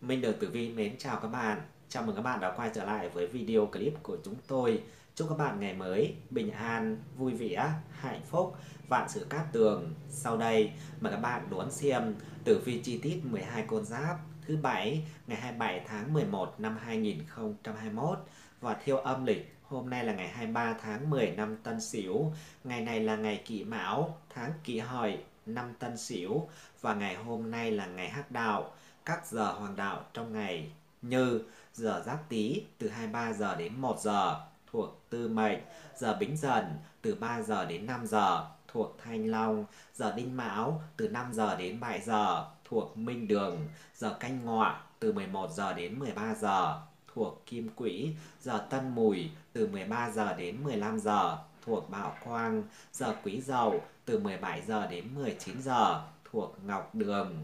Minh Đường Tử Vi mến chào các bạn. Chào mừng các bạn đã quay trở lại với video clip của chúng tôi. Chúc các bạn ngày mới bình an, vui vẻ, hạnh phúc, vạn sự cát tường. Sau đây, mời các bạn đón xem tử vi chi tiết 12 con giáp thứ bảy ngày 27 tháng 11 năm 2021 và theo âm lịch Hôm nay là ngày 23 tháng 10 năm Tân Sửu, ngày này là ngày Kỷ Mão, tháng Kỷ Hợi, năm Tân Sửu và ngày hôm nay là ngày Hắc Đạo. Các giờ hoàng đạo trong ngày như giờ Giáp Tý từ 23 giờ đến 1 giờ thuộc Tư Mệnh, giờ Bính Dần từ 3 giờ đến 5 giờ thuộc Thanh Long, giờ Đinh Mão từ 5 giờ đến 7 giờ thuộc Minh Đường, giờ Canh Ngọ từ 11 giờ đến 13 giờ thuộc Kim Quỹ, giờ Tân Mùi từ 13 giờ đến 15 giờ thuộc Bảo Quang, giờ Quý Dậu từ 17 giờ đến 19 giờ thuộc Ngọc Đường.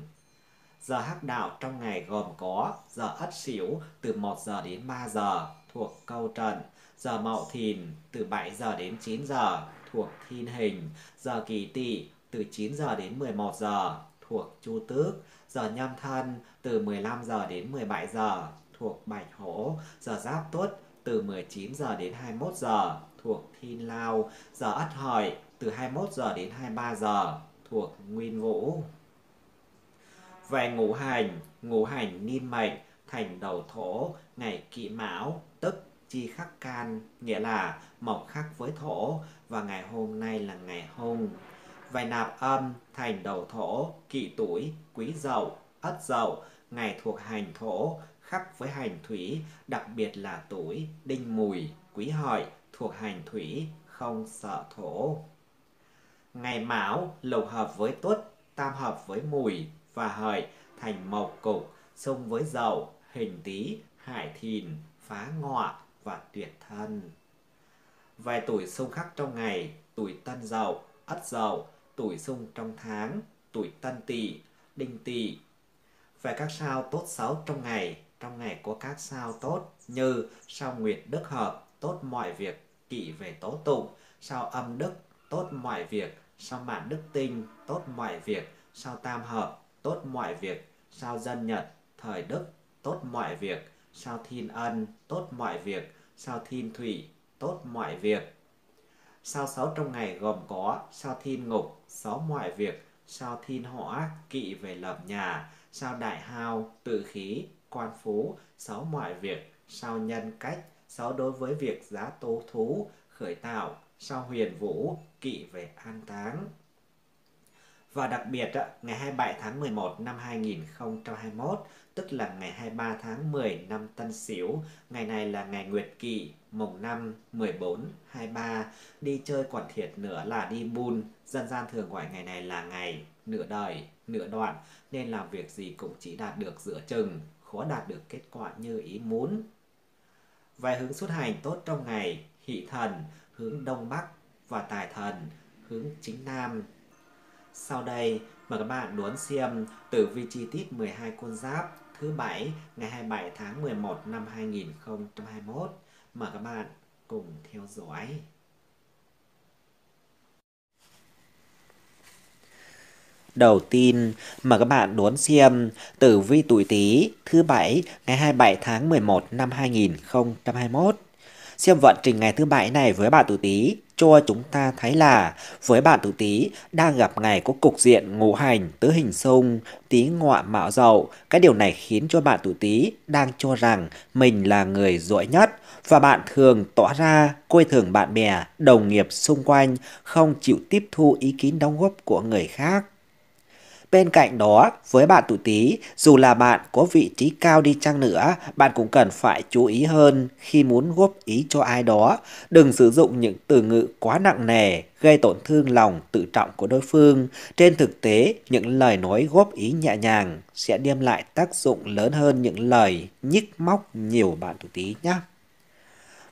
Giờ hắc đạo trong ngày gồm có giờ Ất Sửu từ 1 giờ đến 3 giờ thuộc Câu Trận, giờ Mậu Thìn từ 7 giờ đến 9 giờ thuộc Thiên Hình, giờ Kỳ Tỵ từ 9 giờ đến 11 giờ thuộc Chu Tước, giờ Nhâm Thân từ 15 giờ đến 17 giờ thuộc Bạch Hổ, giờ Giáp Tuất từ 19 giờ đến 21 giờ thuộc Thiên Lao, giờ Ất Hợi từ 21 giờ đến 23 giờ thuộc Nguyên Vũ. Về ngũ hành, ngũ hành niêm mệnh thành đầu thổ ngày kỵ mão tức chi khắc can nghĩa là mộc khắc với thổ và ngày hôm nay là ngày hung vài nạp âm thành đầu thổ kỵ tuổi quý dậu ất dậu ngày thuộc hành thổ khắc với hành thủy, đặc biệt là tuổi đinh mùi, quý hợi thuộc hành thủy, không sợ thổ. Ngày mão lục hợp với tuất, tam hợp với mùi và hợi thành mộc cục, xung với dậu, hình tý, hải thìn, phá ngọ và tuyệt thân. Vài tuổi xung khắc trong ngày, tuổi tân dậu, ất dậu, tuổi xung trong tháng, tuổi tân tỵ, đinh tỵ. Về các sao tốt xấu trong ngày, trong ngày có các sao tốt như sao nguyệt đức hợp tốt mọi việc kỵ về tố tụng sao âm đức tốt mọi việc sao mạng đức tinh tốt mọi việc sao tam hợp tốt mọi việc sao dân nhật thời đức tốt mọi việc sao thiên ân tốt mọi việc sao thiên thủy tốt mọi việc sao xấu trong ngày gồm có sao thiên ngục sáu mọi việc sao thiên hỏa kỵ về lập nhà sao đại hao tự khí quan phú, sáu mọi việc, sau nhân cách, sáu đối với việc giá tố thú, khởi tạo, sau huyền vũ, kỵ về an táng. Và đặc biệt, ngày 27 tháng 11 năm 2021, tức là ngày 23 tháng 10 năm Tân Sửu, ngày này là ngày Nguyệt Kỵ, mùng 5, 14, 23, đi chơi quản thiệt nữa là đi bùn dân gian thường gọi ngày này là ngày nửa đời, nửa đoạn, nên làm việc gì cũng chỉ đạt được giữa chừng khó đạt được kết quả như ý muốn. Vài hướng xuất hành tốt trong ngày, hỷ thần, hướng Đông Bắc và tài thần, hướng chính Nam. Sau đây, mời các bạn đón xem tử vi chi tiết 12 con giáp thứ bảy ngày 27 tháng 11 năm 2021. Mời các bạn cùng theo dõi. đầu tiên mà các bạn đón xem tử vi tuổi Tý thứ bảy ngày 27 tháng 11 năm 2021. Xem vận trình ngày thứ bảy này với bạn tuổi Tý cho chúng ta thấy là với bạn tuổi Tý đang gặp ngày có cục diện ngũ hành tứ hình xung, Tý ngọ mạo dậu, cái điều này khiến cho bạn tuổi Tý đang cho rằng mình là người giỏi nhất và bạn thường tỏ ra coi thường bạn bè, đồng nghiệp xung quanh, không chịu tiếp thu ý kiến đóng góp của người khác. Bên cạnh đó, với bạn tuổi Tý, dù là bạn có vị trí cao đi chăng nữa, bạn cũng cần phải chú ý hơn khi muốn góp ý cho ai đó. Đừng sử dụng những từ ngữ quá nặng nề, gây tổn thương lòng tự trọng của đối phương. Trên thực tế, những lời nói góp ý nhẹ nhàng sẽ đem lại tác dụng lớn hơn những lời nhích móc nhiều bạn tuổi Tý nhé.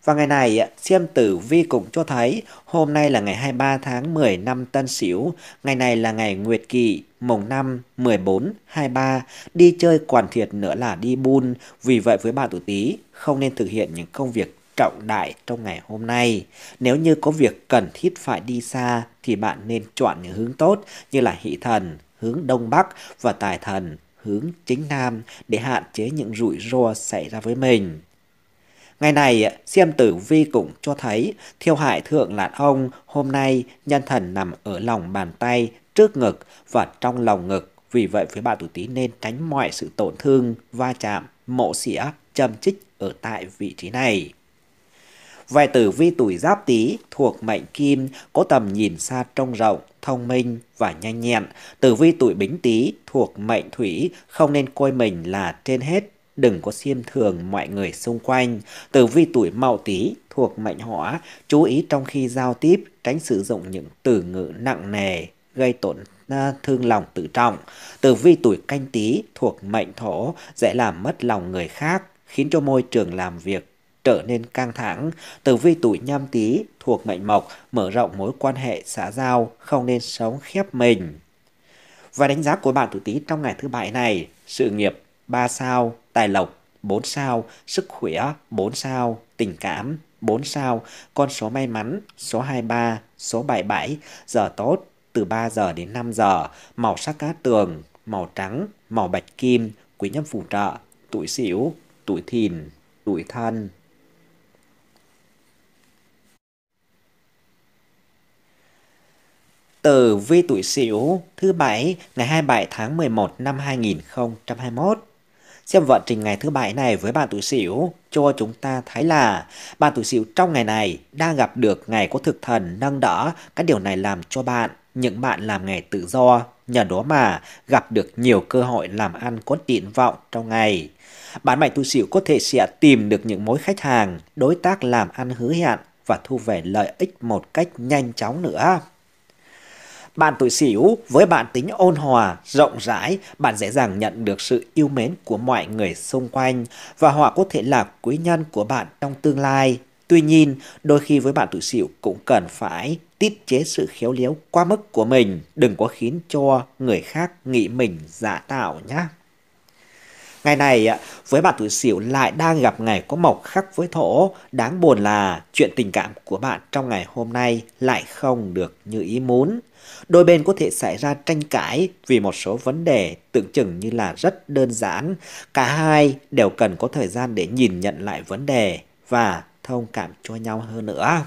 Và ngày này, xem tử vi cũng cho thấy hôm nay là ngày 23 tháng 10 năm Tân Sửu, ngày này là ngày Nguyệt Kỵ, mùng 5, 14, 23 đi chơi quản thiệt nữa là đi buôn. Vì vậy với bạn tuổi Tý không nên thực hiện những công việc trọng đại trong ngày hôm nay. Nếu như có việc cần thiết phải đi xa thì bạn nên chọn những hướng tốt như là hỷ thần, hướng đông bắc và tài thần, hướng chính nam để hạn chế những rủi ro xảy ra với mình. Ngày này, xem tử vi cũng cho thấy thiêu hại thượng lạn ông hôm nay nhân thần nằm ở lòng bàn tay trước ngực và trong lòng ngực. Vì vậy phía bạn tuổi Tý nên tránh mọi sự tổn thương, va chạm, mộ xỉa, châm chích ở tại vị trí này. Về tử vi tuổi giáp tý thuộc mệnh kim, có tầm nhìn xa trông rộng, thông minh và nhanh nhẹn. Tử vi tuổi bính tý thuộc mệnh thủy, không nên coi mình là trên hết, đừng có xiêm thường mọi người xung quanh. Tử vi tuổi mậu tý thuộc mệnh hỏa, chú ý trong khi giao tiếp, tránh sử dụng những từ ngữ nặng nề, gây tổn à, thương lòng tự trọng. Tử vi tuổi canh tí thuộc mệnh thổ dễ làm mất lòng người khác, khiến cho môi trường làm việc trở nên căng thẳng. Tử vi tuổi nhâm tý thuộc mệnh mộc mở rộng mối quan hệ xã giao, không nên sống khép mình. Và đánh giá của bạn tuổi tý trong ngày thứ bảy này, sự nghiệp 3 sao, tài lộc 4 sao, sức khỏe 4 sao, tình cảm 4 sao, con số may mắn số 23, số 77, giờ tốt từ 3 giờ đến 5 giờ, màu sắc cát tường, màu trắng, màu bạch kim, quý nhân phù trợ, tuổi sửu, tuổi thìn, tuổi thân. từ vi tuổi sửu thứ bảy ngày 27 tháng 11 năm 2021. Xem vận trình ngày thứ bảy này với bạn tuổi sửu cho chúng ta thấy là bạn tuổi sửu trong ngày này đang gặp được ngày có thực thần nâng đỡ, các điều này làm cho bạn những bạn làm nghề tự do, nhờ đó mà gặp được nhiều cơ hội làm ăn có tiện vọng trong ngày. Bán mạnh tu xỉu có thể sẽ tìm được những mối khách hàng, đối tác làm ăn hứa hẹn và thu về lợi ích một cách nhanh chóng nữa. Bạn tuổi xỉu với bạn tính ôn hòa, rộng rãi, bạn dễ dàng nhận được sự yêu mến của mọi người xung quanh và họ có thể là quý nhân của bạn trong tương lai. Tuy nhiên, đôi khi với bạn tuổi xỉu cũng cần phải tiết chế sự khéo léo quá mức của mình, đừng có khiến cho người khác nghĩ mình giả tạo nhé. Ngày này, à, với bạn tuổi sửu lại đang gặp ngày có mộc khắc với thổ. Đáng buồn là chuyện tình cảm của bạn trong ngày hôm nay lại không được như ý muốn. Đôi bên có thể xảy ra tranh cãi vì một số vấn đề tưởng chừng như là rất đơn giản. Cả hai đều cần có thời gian để nhìn nhận lại vấn đề và thông cảm cho nhau hơn nữa.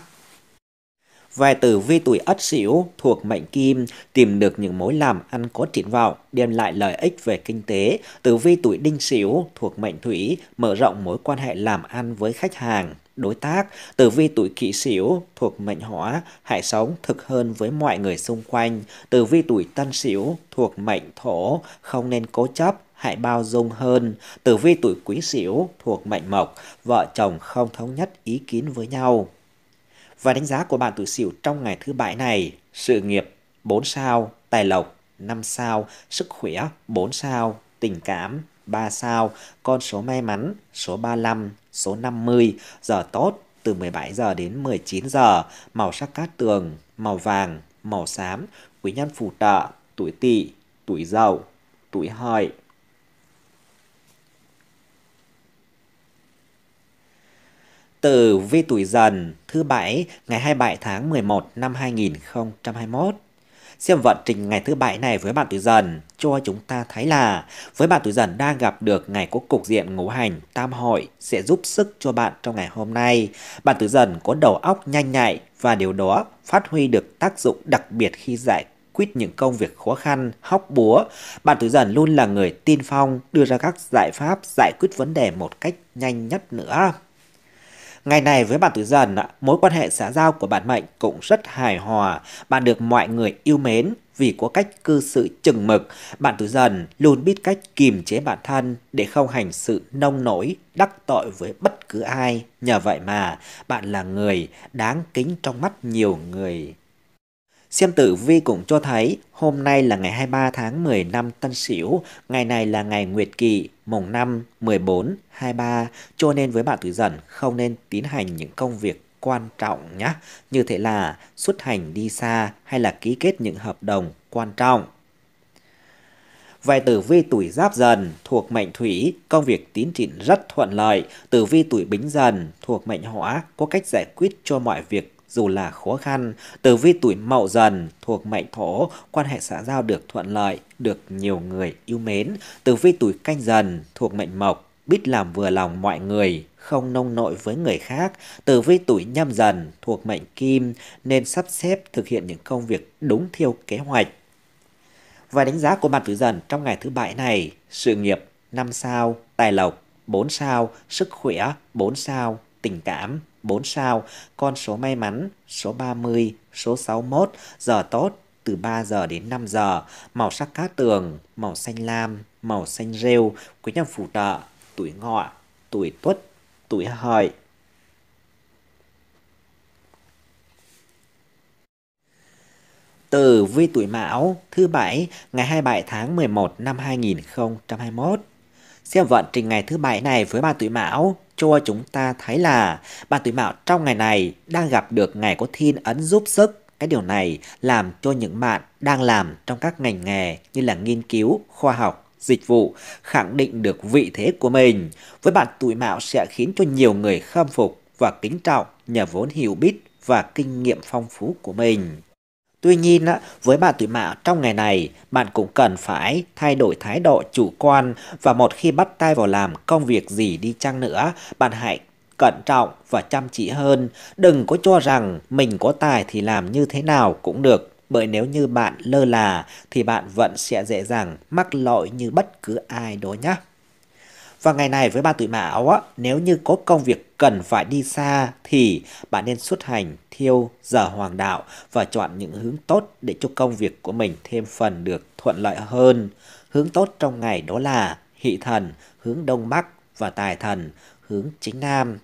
Vài tử vi tuổi ất sửu thuộc mệnh kim tìm được những mối làm ăn có triển vọng, đem lại lợi ích về kinh tế. Tử vi tuổi đinh sửu thuộc mệnh thủy mở rộng mối quan hệ làm ăn với khách hàng, đối tác. Tử vi tuổi kỷ sửu thuộc mệnh hỏa, hãy sống thực hơn với mọi người xung quanh. Tử vi tuổi tân sửu thuộc mệnh thổ, không nên cố chấp, hãy bao dung hơn. Tử vi tuổi quý sửu thuộc mệnh mộc, vợ chồng không thống nhất ý kiến với nhau. Và đánh giá của bạn tuổi Sửu trong ngày thứ bảy này, sự nghiệp 4 sao, tài lộc 5 sao, sức khỏe 4 sao, tình cảm 3 sao, con số may mắn số 35, số 50, giờ tốt từ 17 giờ đến 19 giờ, màu sắc cát tường, màu vàng, màu xám, quý nhân phù trợ, tuổi tỵ, tuổi dậu, tuổi hợi. từ vi tuổi dần thứ bảy ngày 27 tháng 11 năm 2021. Xem vận trình ngày thứ bảy này với bạn tuổi dần cho chúng ta thấy là với bạn tuổi dần đang gặp được ngày có cục diện ngũ hành tam hội sẽ giúp sức cho bạn trong ngày hôm nay. Bạn tuổi dần có đầu óc nhanh nhạy và điều đó phát huy được tác dụng đặc biệt khi giải quyết những công việc khó khăn, hóc búa. Bạn tuổi dần luôn là người tiên phong đưa ra các giải pháp giải quyết vấn đề một cách nhanh nhất nữa. Ngày này với bạn tuổi dần, mối quan hệ xã giao của bạn mệnh cũng rất hài hòa, bạn được mọi người yêu mến vì có cách cư xử chừng mực, bạn tuổi dần luôn biết cách kiềm chế bản thân để không hành sự nông nổi, đắc tội với bất cứ ai. Nhờ vậy mà bạn là người đáng kính trong mắt nhiều người. Xem tử vi cũng cho thấy hôm nay là ngày 23 tháng 10 năm Tân Sửu, ngày này là ngày Nguyệt Kỵ, mùng 5, 14, 23, cho nên với bạn tuổi dần không nên tiến hành những công việc quan trọng nhé. Như thế là xuất hành đi xa hay là ký kết những hợp đồng quan trọng. Vài tử vi tuổi giáp dần thuộc mệnh thủy, công việc tiến triển rất thuận lợi. Tử vi tuổi bính dần thuộc mệnh hỏa có cách giải quyết cho mọi việc dù là khó khăn, từ vi tuổi mậu dần thuộc mệnh thổ, quan hệ xã giao được thuận lợi, được nhiều người yêu mến. Từ vi tuổi canh dần thuộc mệnh mộc, biết làm vừa lòng mọi người, không nông nội với người khác. Từ vi tuổi nhâm dần thuộc mệnh kim nên sắp xếp thực hiện những công việc đúng theo kế hoạch. Và đánh giá của bạn tuổi dần trong ngày thứ bảy này, sự nghiệp 5 sao, tài lộc 4 sao, sức khỏe 4 sao, tình cảm 4 sao, con số may mắn, số 30, số 61, giờ tốt, từ 3 giờ đến 5 giờ, màu sắc cát tường, màu xanh lam, màu xanh rêu, quý nhân phù trợ, tuổi ngọ, tuổi tuất, tuổi hợi. Từ vi tuổi Mão thứ bảy ngày 27 tháng 11 năm 2021. Xem vận trình ngày thứ bảy này với ba tuổi Mão cho chúng ta thấy là bạn tuổi mão trong ngày này đang gặp được ngày có thiên ấn giúp sức. Cái điều này làm cho những bạn đang làm trong các ngành nghề như là nghiên cứu, khoa học, dịch vụ khẳng định được vị thế của mình. Với bạn tuổi mão sẽ khiến cho nhiều người khâm phục và kính trọng nhờ vốn hiểu biết và kinh nghiệm phong phú của mình. Tuy nhiên, với bạn tuổi mão trong ngày này, bạn cũng cần phải thay đổi thái độ chủ quan và một khi bắt tay vào làm công việc gì đi chăng nữa, bạn hãy cẩn trọng và chăm chỉ hơn. Đừng có cho rằng mình có tài thì làm như thế nào cũng được. Bởi nếu như bạn lơ là thì bạn vẫn sẽ dễ dàng mắc lỗi như bất cứ ai đó nhé. Và ngày này với bạn tuổi mão, á, nếu như có công việc cần phải đi xa thì bạn nên xuất hành thiêu giờ hoàng đạo và chọn những hướng tốt để cho công việc của mình thêm phần được thuận lợi hơn. Hướng tốt trong ngày đó là hỷ thần, hướng đông bắc và tài thần, hướng chính nam.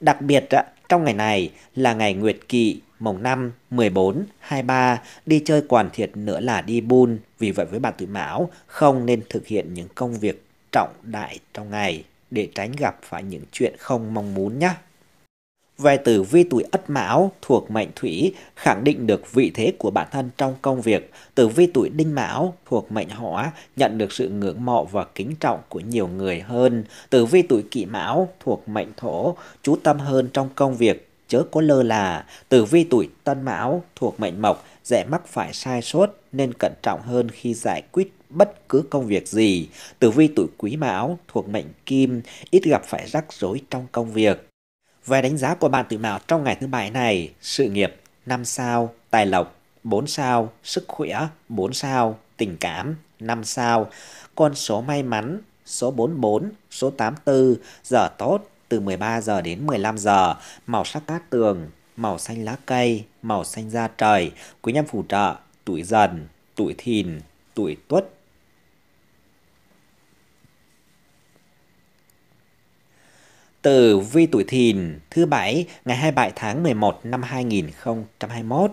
Đặc biệt á trong ngày này là ngày Nguyệt Kỵ mồng 5, 14, 23 đi chơi quản thiệt nữa là đi buôn. Vì vậy với bạn tuổi Mão không nên thực hiện những công việc trọng đại trong ngày để tránh gặp phải những chuyện không mong muốn nhé. Về tử vi tuổi Ất Mão thuộc mệnh Thủy khẳng định được vị thế của bản thân trong công việc. Tử vi tuổi Đinh Mão thuộc mệnh Hỏa nhận được sự ngưỡng mộ và kính trọng của nhiều người hơn. Tử vi tuổi Kỷ Mão thuộc mệnh Thổ chú tâm hơn trong công việc chớ có lơ là. Tử vi tuổi Tân Mão thuộc mệnh Mộc dễ mắc phải sai sót nên cẩn trọng hơn khi giải quyết bất cứ công việc gì. Tử vi tuổi quý mão thuộc mệnh kim, ít gặp phải rắc rối trong công việc. Về đánh giá của bạn tuổi mão trong ngày thứ bảy này, sự nghiệp 5 sao, tài lộc 4 sao, sức khỏe 4 sao, tình cảm 5 sao, con số may mắn số 44, số 84, giờ tốt từ 13 giờ đến 15 giờ, màu sắc cát tường, màu xanh lá cây, màu xanh da trời, quý nhân phù trợ, tuổi dần, tuổi thìn, tuổi tuất, từ vi tuổi thìn thứ bảy ngày 27 tháng 11 năm 2021.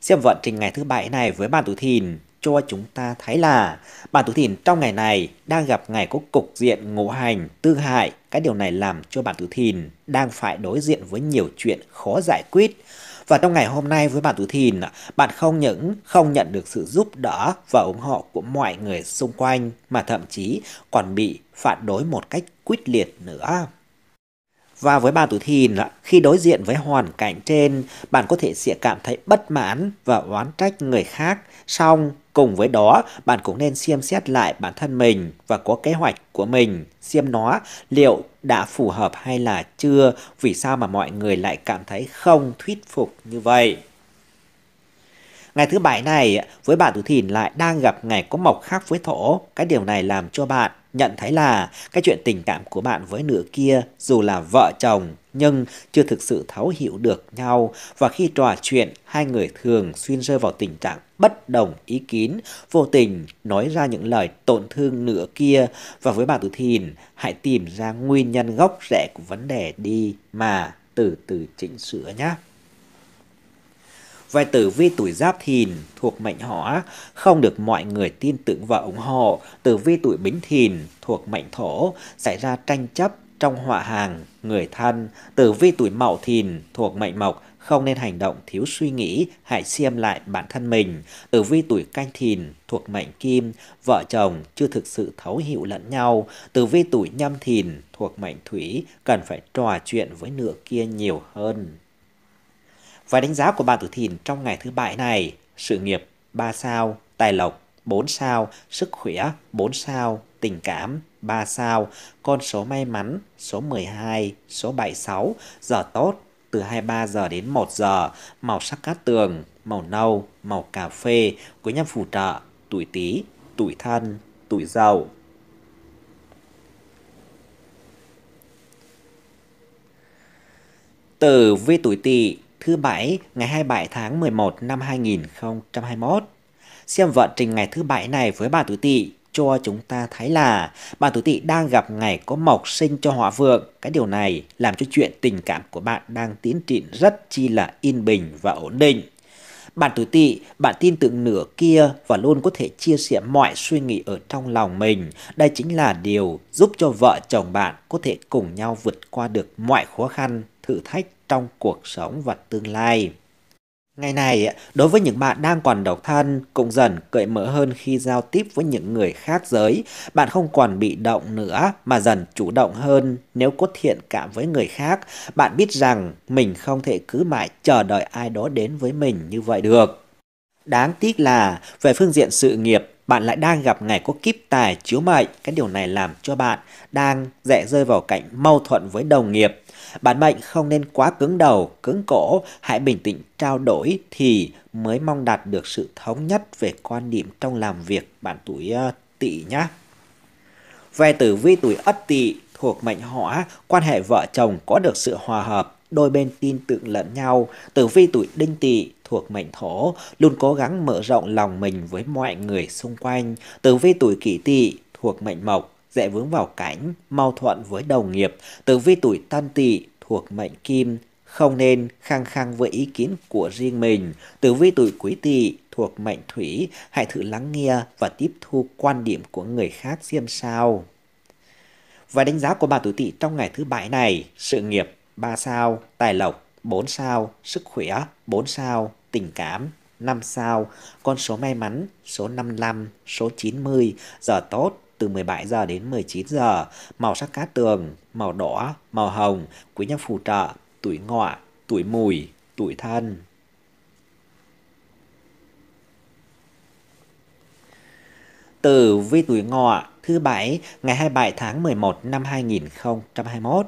Xem vận trình ngày thứ bảy này với bạn tuổi thìn cho chúng ta thấy là bạn tuổi thìn trong ngày này đang gặp ngày có cục diện ngũ hành tương hại. Cái điều này làm cho bạn tuổi thìn đang phải đối diện với nhiều chuyện khó giải quyết. Và trong ngày hôm nay với bạn tuổi thìn, bạn không những không nhận được sự giúp đỡ và ủng hộ của mọi người xung quanh mà thậm chí còn bị phản đối một cách quyết liệt nữa. Và với bà tuổi thìn, khi đối diện với hoàn cảnh trên, bạn có thể sẽ cảm thấy bất mãn và oán trách người khác. Song, cùng với đó, bạn cũng nên xem xét lại bản thân mình và có kế hoạch của mình, xem nó liệu đã phù hợp hay là chưa, vì sao mà mọi người lại cảm thấy không thuyết phục như vậy. Ngày thứ bảy này, với bạn tuổi thìn lại đang gặp ngày có mộc khác với thổ, cái điều này làm cho bạn nhận thấy là cái chuyện tình cảm của bạn với nửa kia dù là vợ chồng nhưng chưa thực sự thấu hiểu được nhau và khi trò chuyện hai người thường xuyên rơi vào tình trạng bất đồng ý kiến vô tình nói ra những lời tổn thương nửa kia và với bà tử thìn hãy tìm ra nguyên nhân gốc rễ của vấn đề đi mà từ từ chỉnh sửa nhé và tử vi tuổi giáp thìn thuộc mệnh hỏa không được mọi người tin tưởng và ủng hộ. Tử vi tuổi bính thìn thuộc mệnh thổ xảy ra tranh chấp trong họa hàng, người thân. Tử vi tuổi mậu thìn thuộc mệnh mộc không nên hành động thiếu suy nghĩ, hãy xem lại bản thân mình. Tử vi tuổi canh thìn thuộc mệnh kim, vợ chồng chưa thực sự thấu hiểu lẫn nhau. Tử vi tuổi nhâm thìn thuộc mệnh thủy, cần phải trò chuyện với nửa kia nhiều hơn. Và đánh giá của bà Tử Thìn trong ngày thứ bảy này, sự nghiệp 3 sao, tài lộc 4 sao, sức khỏe 4 sao, tình cảm 3 sao, con số may mắn số 12, số 76, giờ tốt từ 23 giờ đến 1 giờ, màu sắc cát tường, màu nâu, màu cà phê, quý nhân phù trợ, tuổi Tý, tuổi Thân, tuổi Dậu. từ vi tuổi Tỵ thứ Bảy ngày 27 tháng 11 năm 2021. Xem vận trình ngày thứ Bảy này với bà tuổi Tỵ cho chúng ta thấy là bạn tuổi tỵ đang gặp ngày có mộc sinh cho hỏa vượng. Cái điều này làm cho chuyện tình cảm của bạn đang tiến triển rất chi là yên bình và ổn định. Bạn tuổi tỵ, bạn tin tưởng nửa kia và luôn có thể chia sẻ mọi suy nghĩ ở trong lòng mình. Đây chính là điều giúp cho vợ chồng bạn có thể cùng nhau vượt qua được mọi khó khăn, thử thách trong cuộc sống và tương lai. Ngày này, đối với những bạn đang còn độc thân, cũng dần cởi mở hơn khi giao tiếp với những người khác giới. Bạn không còn bị động nữa, mà dần chủ động hơn nếu có thiện cảm với người khác. Bạn biết rằng mình không thể cứ mãi chờ đợi ai đó đến với mình như vậy được. Đáng tiếc là, về phương diện sự nghiệp, bạn lại đang gặp ngày có kiếp tài chiếu mệnh. Cái điều này làm cho bạn đang dễ rơi vào cảnh mâu thuẫn với đồng nghiệp Bản mệnh không nên quá cứng đầu, cứng cổ, hãy bình tĩnh trao đổi thì mới mong đạt được sự thống nhất về quan điểm trong làm việc bản tuổi uh, tỵ nhé. Về tử vi tuổi ất tỵ thuộc mệnh hỏa, quan hệ vợ chồng có được sự hòa hợp, đôi bên tin tưởng lẫn nhau. Tử vi tuổi đinh tỵ thuộc mệnh thổ luôn cố gắng mở rộng lòng mình với mọi người xung quanh. Tử vi tuổi kỷ tỵ thuộc mệnh mộc dễ vướng vào cảnh mâu thuẫn với đồng nghiệp, tử vi tuổi tân tỵ thuộc mệnh kim, không nên khăng khăng với ý kiến của riêng mình. Tử vi tuổi quý tỵ thuộc mệnh thủy, hãy thử lắng nghe và tiếp thu quan điểm của người khác xem sao. Và đánh giá của bà tuổi tỵ trong ngày thứ bảy này, sự nghiệp 3 sao, tài lộc 4 sao, sức khỏe 4 sao, tình cảm 5 sao, con số may mắn số 55, số 90, giờ tốt từ 17 giờ đến 19 giờ, màu sắc cát tường, màu đỏ, màu hồng, quý nhân phù trợ, tuổi ngọ, tuổi mùi, tuổi thân. từ vi tuổi ngọ thứ bảy ngày 27 tháng 11 năm 2021.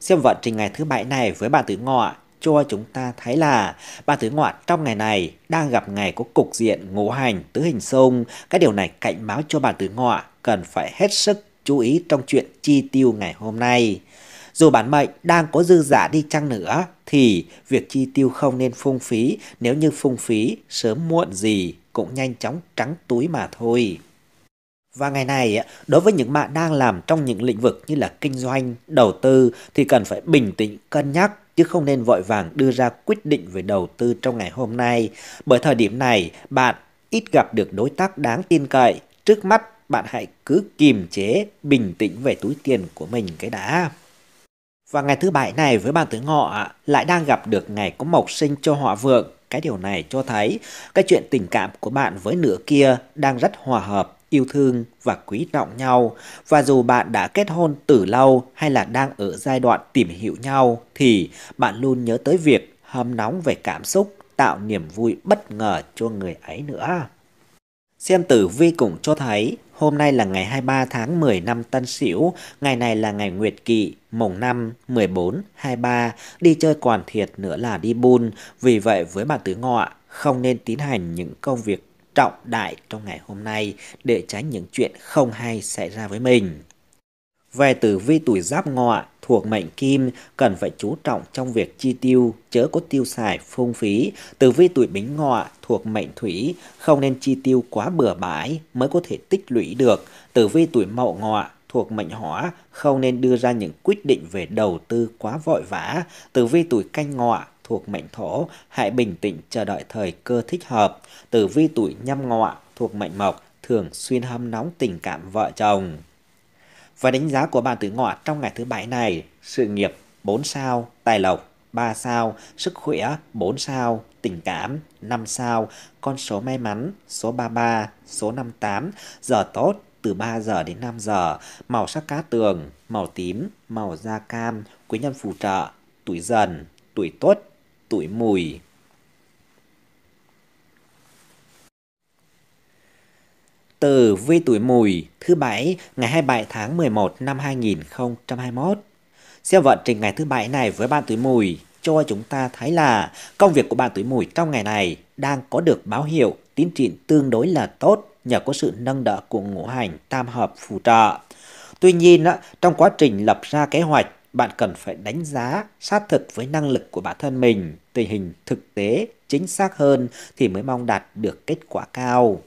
Xem vận trình ngày thứ bảy này với bà tuổi ngọ cho chúng ta thấy là bà tuổi ngọ trong ngày này đang gặp ngày có cục diện ngũ hành tứ hình xung. Cái điều này cảnh báo cho bà tuổi ngọ cần phải hết sức chú ý trong chuyện chi tiêu ngày hôm nay. Dù bản mệnh đang có dư giả đi chăng nữa thì việc chi tiêu không nên phung phí, nếu như phung phí sớm muộn gì cũng nhanh chóng trắng túi mà thôi. Và ngày này, đối với những bạn đang làm trong những lĩnh vực như là kinh doanh, đầu tư thì cần phải bình tĩnh cân nhắc chứ không nên vội vàng đưa ra quyết định về đầu tư trong ngày hôm nay. Bởi thời điểm này, bạn ít gặp được đối tác đáng tin cậy, trước mắt bạn hãy cứ kiềm chế, bình tĩnh về túi tiền của mình cái đã. Và ngày thứ bảy này với bạn tướng ngọ lại đang gặp được ngày có mộc sinh cho họ vượng. Cái điều này cho thấy cái chuyện tình cảm của bạn với nửa kia đang rất hòa hợp, yêu thương và quý trọng nhau. Và dù bạn đã kết hôn từ lâu hay là đang ở giai đoạn tìm hiểu nhau thì bạn luôn nhớ tới việc hâm nóng về cảm xúc tạo niềm vui bất ngờ cho người ấy nữa. Xem tử vi cũng cho thấy, hôm nay là ngày 23 tháng 10 năm Tân Sửu, ngày này là ngày Nguyệt Kỵ, mùng 5, 14, 23, đi chơi còn thiệt nữa là đi buôn, vì vậy với bà tứ ngọ, không nên tiến hành những công việc trọng đại trong ngày hôm nay để tránh những chuyện không hay xảy ra với mình. Về tử vi tuổi giáp ngọ, thuộc mệnh kim, cần phải chú trọng trong việc chi tiêu, chớ có tiêu xài phung phí. Tử vi tuổi bính ngọ, thuộc mệnh thủy, không nên chi tiêu quá bừa bãi mới có thể tích lũy được. Tử vi tuổi mậu ngọ, thuộc mệnh hỏa, không nên đưa ra những quyết định về đầu tư quá vội vã. Tử vi tuổi canh ngọ, thuộc mệnh thổ, hãy bình tĩnh chờ đợi thời cơ thích hợp. Tử vi tuổi nhâm ngọ, thuộc mệnh mộc, thường xuyên hâm nóng tình cảm vợ chồng. Và đánh giá của bạn tử ngọ trong ngày thứ bảy này, sự nghiệp 4 sao, tài lộc 3 sao, sức khỏe 4 sao, tình cảm 5 sao, con số may mắn số 33, số 58, giờ tốt từ 3 giờ đến 5 giờ, màu sắc cá tường, màu tím, màu da cam, quý nhân phù trợ, tuổi dần, tuổi tốt, tuổi mùi. từ Vi Tuổi Mùi thứ Bảy ngày 27 tháng 11 năm 2021. Xem vận trình ngày thứ Bảy này với bạn Tuổi Mùi cho chúng ta thấy là công việc của bạn Tuổi Mùi trong ngày này đang có được báo hiệu tiến triển tương đối là tốt nhờ có sự nâng đỡ của ngũ hành tam hợp phù trợ. Tuy nhiên, trong quá trình lập ra kế hoạch, bạn cần phải đánh giá sát thực với năng lực của bản thân mình, tình hình thực tế chính xác hơn thì mới mong đạt được kết quả cao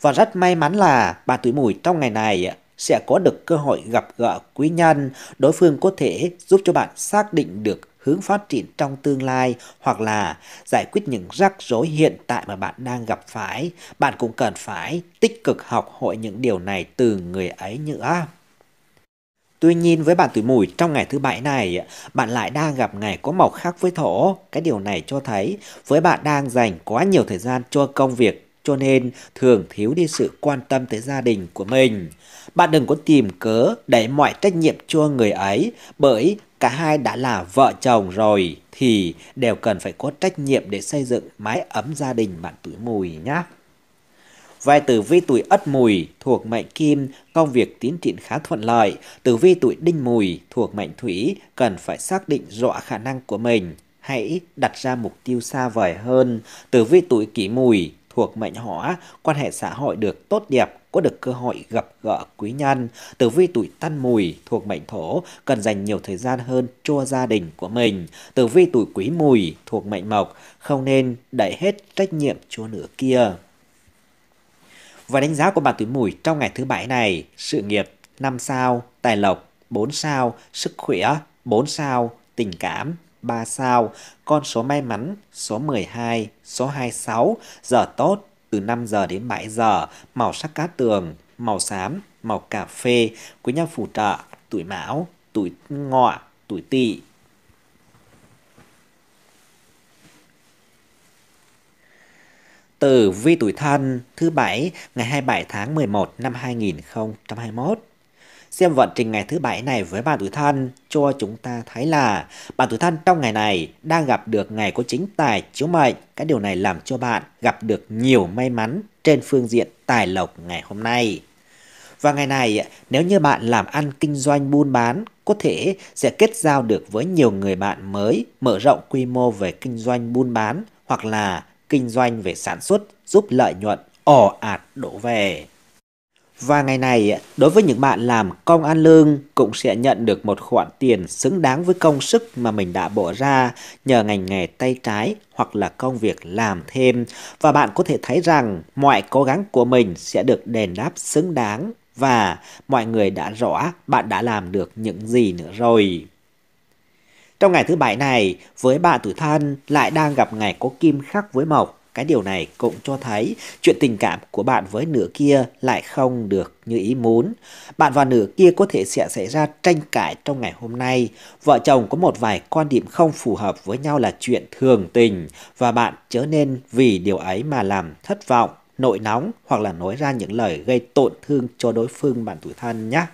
và rất may mắn là bà tuổi mùi trong ngày này sẽ có được cơ hội gặp gỡ quý nhân, đối phương có thể giúp cho bạn xác định được hướng phát triển trong tương lai hoặc là giải quyết những rắc rối hiện tại mà bạn đang gặp phải. Bạn cũng cần phải tích cực học hỏi những điều này từ người ấy nữa. Tuy nhiên với bạn tuổi mùi trong ngày thứ bảy này, bạn lại đang gặp ngày có màu khác với thổ. Cái điều này cho thấy với bạn đang dành quá nhiều thời gian cho công việc cho nên thường thiếu đi sự quan tâm tới gia đình của mình. Bạn đừng có tìm cớ đẩy mọi trách nhiệm cho người ấy bởi cả hai đã là vợ chồng rồi thì đều cần phải có trách nhiệm để xây dựng mái ấm gia đình bạn tuổi mùi nhé. Vài tử vi tuổi ất mùi thuộc mệnh kim, công việc tiến triển khá thuận lợi. Tử vi tuổi đinh mùi thuộc mệnh thủy cần phải xác định rõ khả năng của mình. Hãy đặt ra mục tiêu xa vời hơn. Tử vi tuổi kỷ mùi thuộc mệnh hỏa, quan hệ xã hội được tốt đẹp, có được cơ hội gặp gỡ quý nhân. Tử vi tuổi tân mùi thuộc mệnh thổ cần dành nhiều thời gian hơn cho gia đình của mình. Tử vi tuổi quý mùi thuộc mệnh mộc không nên đẩy hết trách nhiệm cho nửa kia. Và đánh giá của bạn tuổi mùi trong ngày thứ bảy này, sự nghiệp 5 sao, tài lộc 4 sao, sức khỏe 4 sao, tình cảm 3 sao, con số may mắn, số 12, số 26, giờ tốt, từ 5 giờ đến 7 giờ, màu sắc cá tường, màu xám, màu cà phê, quý nhân phù trợ, tuổi mão, tuổi ngọ, tuổi tỵ. Tử vi tuổi thân thứ bảy ngày 27 tháng 11 năm 2021. Xem vận trình ngày thứ bảy này với bạn tuổi thân cho chúng ta thấy là bạn tuổi thân trong ngày này đang gặp được ngày có chính tài chiếu mệnh. Cái điều này làm cho bạn gặp được nhiều may mắn trên phương diện tài lộc ngày hôm nay. Và ngày này, nếu như bạn làm ăn kinh doanh buôn bán, có thể sẽ kết giao được với nhiều người bạn mới, mở rộng quy mô về kinh doanh buôn bán hoặc là kinh doanh về sản xuất giúp lợi nhuận ồ ạt đổ về. Và ngày này, đối với những bạn làm công ăn lương cũng sẽ nhận được một khoản tiền xứng đáng với công sức mà mình đã bỏ ra nhờ ngành nghề tay trái hoặc là công việc làm thêm. Và bạn có thể thấy rằng mọi cố gắng của mình sẽ được đền đáp xứng đáng và mọi người đã rõ bạn đã làm được những gì nữa rồi. Trong ngày thứ bảy này, với bạn tuổi thân lại đang gặp ngày có kim khắc với mộc cái điều này cũng cho thấy chuyện tình cảm của bạn với nửa kia lại không được như ý muốn. Bạn và nửa kia có thể sẽ xảy ra tranh cãi trong ngày hôm nay. Vợ chồng có một vài quan điểm không phù hợp với nhau là chuyện thường tình và bạn chớ nên vì điều ấy mà làm thất vọng, nội nóng hoặc là nói ra những lời gây tổn thương cho đối phương bạn tuổi thân nhé.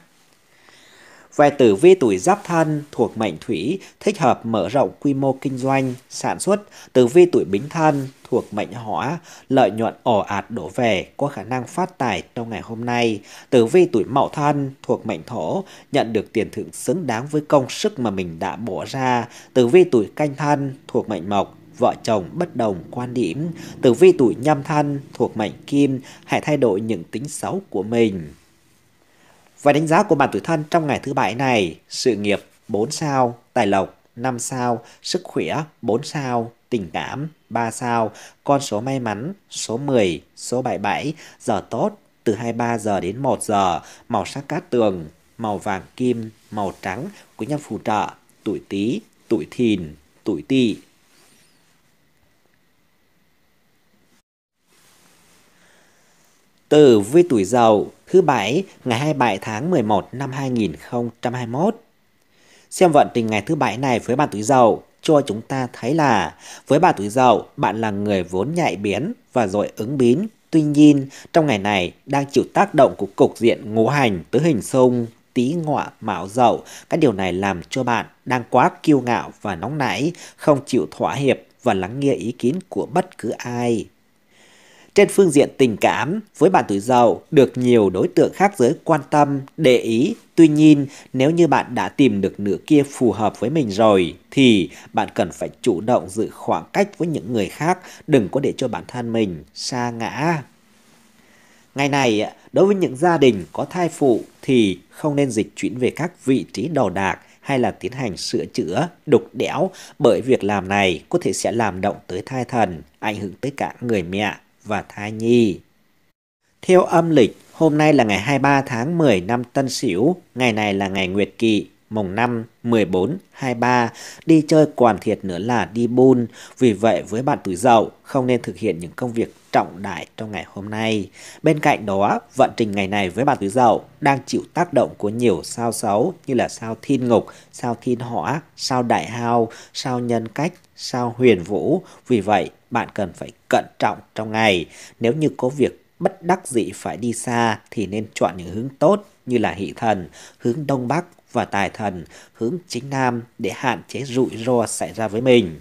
Về tử vi tuổi giáp thân thuộc mệnh thủy, thích hợp mở rộng quy mô kinh doanh, sản xuất. Tử vi tuổi bính thân thuộc mệnh hỏa, lợi nhuận ồ ạt đổ về, có khả năng phát tài trong ngày hôm nay. Tử vi tuổi mậu thân thuộc mệnh thổ, nhận được tiền thưởng xứng đáng với công sức mà mình đã bỏ ra. Tử vi tuổi canh thân thuộc mệnh mộc, vợ chồng bất đồng quan điểm. Tử vi tuổi nhâm thân thuộc mệnh kim, hãy thay đổi những tính xấu của mình. Và đánh giá của bản tuổi thân trong ngày thứ bảy này, sự nghiệp 4 sao, tài lộc 5 sao, sức khỏe 4 sao, tình cảm 3 sao, con số may mắn số 10, số 77, giờ tốt từ 23 giờ đến 1 giờ, màu sắc cát tường, màu vàng kim, màu trắng, quý nhân phù trợ, tuổi Tý, tuổi Thìn, tuổi Tỵ. Tử vi tuổi giàu thứ Bảy ngày 27 tháng 11 năm 2021. Xem vận trình ngày thứ Bảy này với bạn tuổi Dậu cho chúng ta thấy là với bạn tuổi Dậu, bạn là người vốn nhạy biến và rồi ứng biến. Tuy nhiên, trong ngày này đang chịu tác động của cục diện ngũ hành tứ hình xung tí ngọa mạo dậu các điều này làm cho bạn đang quá kiêu ngạo và nóng nảy không chịu thỏa hiệp và lắng nghe ý kiến của bất cứ ai trên phương diện tình cảm, với bạn tuổi dậu được nhiều đối tượng khác giới quan tâm, để ý. Tuy nhiên, nếu như bạn đã tìm được nửa kia phù hợp với mình rồi, thì bạn cần phải chủ động giữ khoảng cách với những người khác, đừng có để cho bản thân mình xa ngã. Ngày này, đối với những gia đình có thai phụ thì không nên dịch chuyển về các vị trí đồ đạc hay là tiến hành sửa chữa, đục đẽo bởi việc làm này có thể sẽ làm động tới thai thần, ảnh hưởng tới cả người mẹ và thai nhi. Theo âm lịch, hôm nay là ngày 23 tháng 10 năm Tân Sửu, ngày này là ngày Nguyệt Kỵ, mùng 5, 14, 23, đi chơi quản thiệt nữa là đi buôn. Vì vậy với bạn tuổi dậu, không nên thực hiện những công việc trọng đại trong ngày hôm nay. Bên cạnh đó, vận trình ngày này với bà Tứ Dậu đang chịu tác động của nhiều sao xấu như là sao thiên ngục, sao thiên hỏa, sao đại hao, sao nhân cách, sao huyền vũ. Vì vậy, bạn cần phải cẩn trọng trong ngày. Nếu như có việc bất đắc dĩ phải đi xa thì nên chọn những hướng tốt như là hỷ thần, hướng đông bắc và tài thần, hướng chính nam để hạn chế rủi ro xảy ra với mình.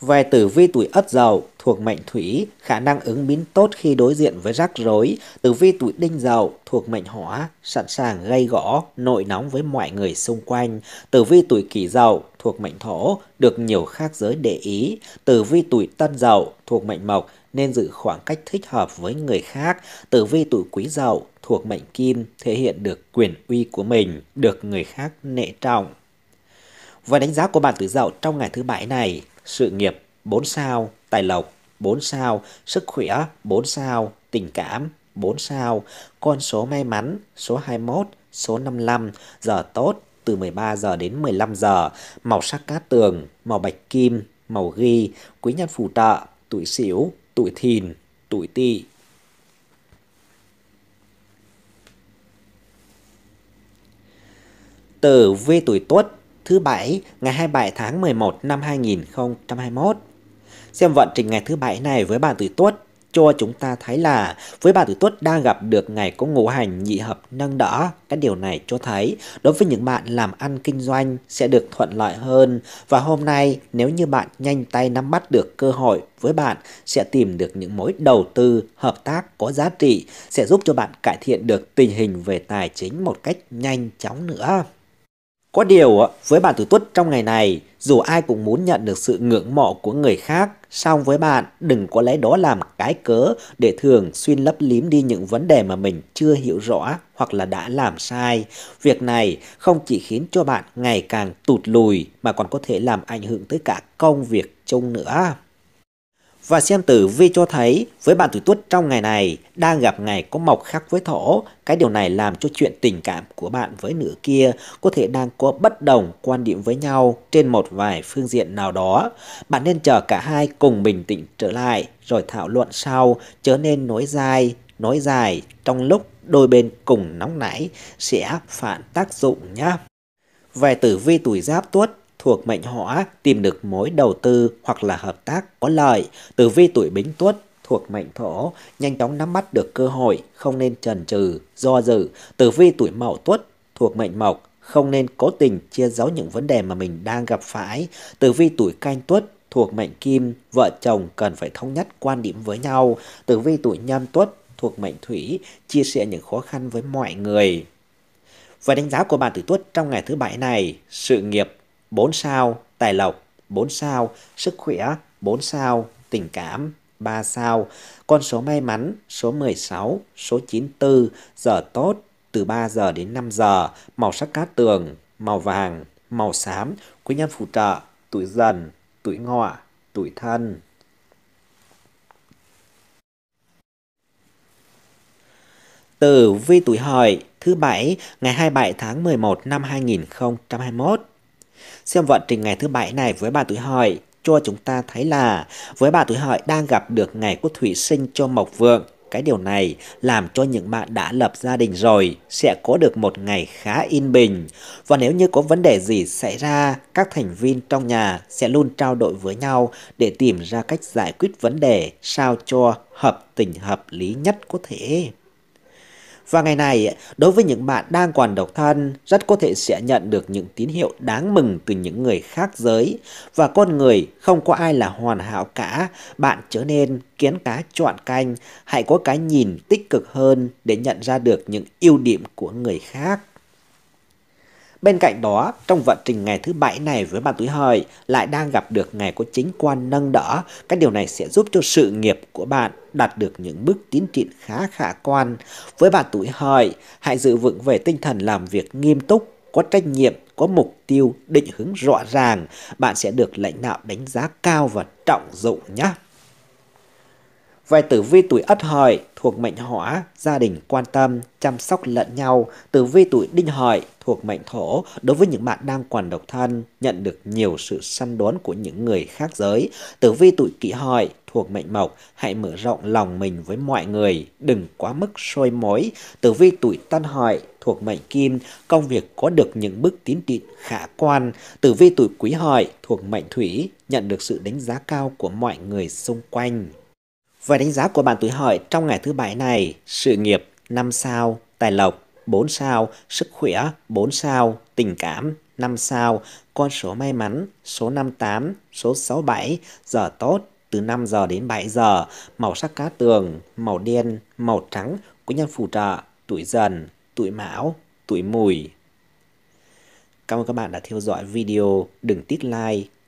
Về tử vi tuổi Ất Dậu, thuộc mệnh thủy, khả năng ứng biến tốt khi đối diện với rắc rối, tử vi tuổi đinh dậu thuộc mệnh hỏa, sẵn sàng gây gõ, nội nóng với mọi người xung quanh, tử vi tuổi kỷ dậu thuộc mệnh thổ, được nhiều khác giới để ý, tử vi tuổi tân dậu thuộc mệnh mộc, nên giữ khoảng cách thích hợp với người khác, tử vi tuổi quý dậu thuộc mệnh kim, thể hiện được quyền uy của mình, được người khác nệ trọng. Và đánh giá của bạn tử dậu trong ngày thứ bảy này, sự nghiệp 4 sao, Tài lộc 4 sao, sức khỏe 4 sao, tình cảm 4 sao, con số may mắn số 21, số 55, giờ tốt từ 13 giờ đến 15 giờ, màu sắc cát tường, màu bạch kim, màu ghi, quý nhân phù trợ, tuổi xỉu, tuổi thìn, tuổi tỵ. Tử vi tuổi Tuất thứ bảy ngày 27 tháng 11 năm 2021 xem vận trình ngày thứ bảy này với bạn tuổi tuất cho chúng ta thấy là với bạn tuổi tuất đang gặp được ngày có ngũ hành nhị hợp nâng đỡ cái điều này cho thấy đối với những bạn làm ăn kinh doanh sẽ được thuận lợi hơn và hôm nay nếu như bạn nhanh tay nắm bắt được cơ hội với bạn sẽ tìm được những mối đầu tư hợp tác có giá trị sẽ giúp cho bạn cải thiện được tình hình về tài chính một cách nhanh chóng nữa có điều, với bạn tử tuất trong ngày này, dù ai cũng muốn nhận được sự ngưỡng mộ của người khác, song với bạn đừng có lấy đó làm cái cớ để thường xuyên lấp liếm đi những vấn đề mà mình chưa hiểu rõ hoặc là đã làm sai. Việc này không chỉ khiến cho bạn ngày càng tụt lùi mà còn có thể làm ảnh hưởng tới cả công việc chung nữa và xem tử vi cho thấy với bạn tuổi tuất trong ngày này đang gặp ngày có mộc khác với thổ. Cái điều này làm cho chuyện tình cảm của bạn với nửa kia có thể đang có bất đồng quan điểm với nhau trên một vài phương diện nào đó. Bạn nên chờ cả hai cùng bình tĩnh trở lại rồi thảo luận sau chớ nên nói dài, nói dài trong lúc đôi bên cùng nóng nảy sẽ phản tác dụng nhé. Về tử vi tuổi giáp tuất thuộc mệnh họ tìm được mối đầu tư hoặc là hợp tác có lợi. Tử vi tuổi Bính Tuất thuộc mệnh thổ, nhanh chóng nắm bắt được cơ hội, không nên chần chừ, do dự. Tử vi tuổi Mậu Tuất thuộc mệnh Mộc, không nên cố tình chia giấu những vấn đề mà mình đang gặp phải. Tử vi tuổi Canh Tuất thuộc mệnh Kim, vợ chồng cần phải thống nhất quan điểm với nhau. Tử vi tuổi Nhâm Tuất thuộc mệnh Thủy, chia sẻ những khó khăn với mọi người. Và đánh giá của bạn tử tuất trong ngày thứ bảy này, sự nghiệp 4 sao, tài lộc 4 sao, sức khỏe 4 sao, tình cảm 3 sao, con số may mắn số 16, số 94, giờ tốt từ 3 giờ đến 5 giờ, màu sắc cát tường, màu vàng, màu xám, quý nhân phụ trợ, tuổi dần, tuổi ngọ, tuổi thân. Tử vi tuổi hợi thứ bảy ngày 27 tháng 11 năm 2021 Xem vận trình ngày thứ bảy này với bà tuổi hợi cho chúng ta thấy là với bà tuổi hợi đang gặp được ngày của thủy sinh cho mộc vượng. Cái điều này làm cho những bạn đã lập gia đình rồi sẽ có được một ngày khá yên bình. Và nếu như có vấn đề gì xảy ra, các thành viên trong nhà sẽ luôn trao đổi với nhau để tìm ra cách giải quyết vấn đề sao cho hợp tình hợp lý nhất có thể. Và ngày này, đối với những bạn đang còn độc thân, rất có thể sẽ nhận được những tín hiệu đáng mừng từ những người khác giới. Và con người không có ai là hoàn hảo cả, bạn trở nên kiến cá chọn canh, hãy có cái nhìn tích cực hơn để nhận ra được những ưu điểm của người khác. Bên cạnh đó, trong vận trình ngày thứ bảy này với bạn tuổi hợi lại đang gặp được ngày có chính quan nâng đỡ. Cái điều này sẽ giúp cho sự nghiệp của bạn đạt được những bước tiến triển khá khả quan. Với bạn tuổi hợi, hãy giữ vững về tinh thần làm việc nghiêm túc, có trách nhiệm, có mục tiêu, định hướng rõ ràng. Bạn sẽ được lãnh đạo đánh giá cao và trọng dụng nhé về tử vi tuổi ất hợi thuộc mệnh hỏa, gia đình quan tâm, chăm sóc lẫn nhau. Tử vi tuổi đinh hợi thuộc mệnh thổ, đối với những bạn đang còn độc thân, nhận được nhiều sự săn đón của những người khác giới. Tử vi tuổi kỷ hợi thuộc mệnh mộc, hãy mở rộng lòng mình với mọi người, đừng quá mức sôi mối. Tử vi tuổi tân hợi thuộc mệnh kim, công việc có được những bước tiến triển khả quan. Tử vi tuổi quý hợi thuộc mệnh thủy, nhận được sự đánh giá cao của mọi người xung quanh. Về đánh giá của bạn tuổi hợi trong ngày thứ bảy này, sự nghiệp 5 sao, tài lộc 4 sao, sức khỏe 4 sao, tình cảm 5 sao, con số may mắn số 58, số 67, giờ tốt từ 5 giờ đến 7 giờ, màu sắc cá tường, màu đen, màu trắng của nhân phù trợ, tuổi dần, tuổi mão, tuổi mùi. Cảm ơn các bạn đã theo dõi video, đừng tiếc like,